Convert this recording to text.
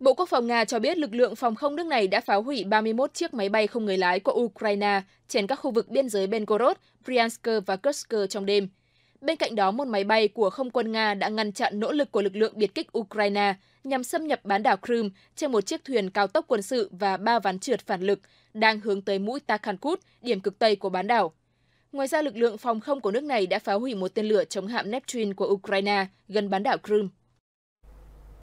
Bộ Quốc phòng Nga cho biết lực lượng phòng không nước này đã phá hủy 31 chiếc máy bay không người lái của Ukraine trên các khu vực biên giới Belgorod, Bryansk và Kursk trong đêm. Bên cạnh đó, một máy bay của không quân Nga đã ngăn chặn nỗ lực của lực lượng biệt kích Ukraine nhằm xâm nhập bán đảo Crimea trên một chiếc thuyền cao tốc quân sự và ba ván trượt phản lực đang hướng tới mũi Takhankut, điểm cực Tây của bán đảo. Ngoài ra, lực lượng phòng không của nước này đã phá hủy một tên lửa chống hạm Neptune của Ukraine gần bán đảo Crimea.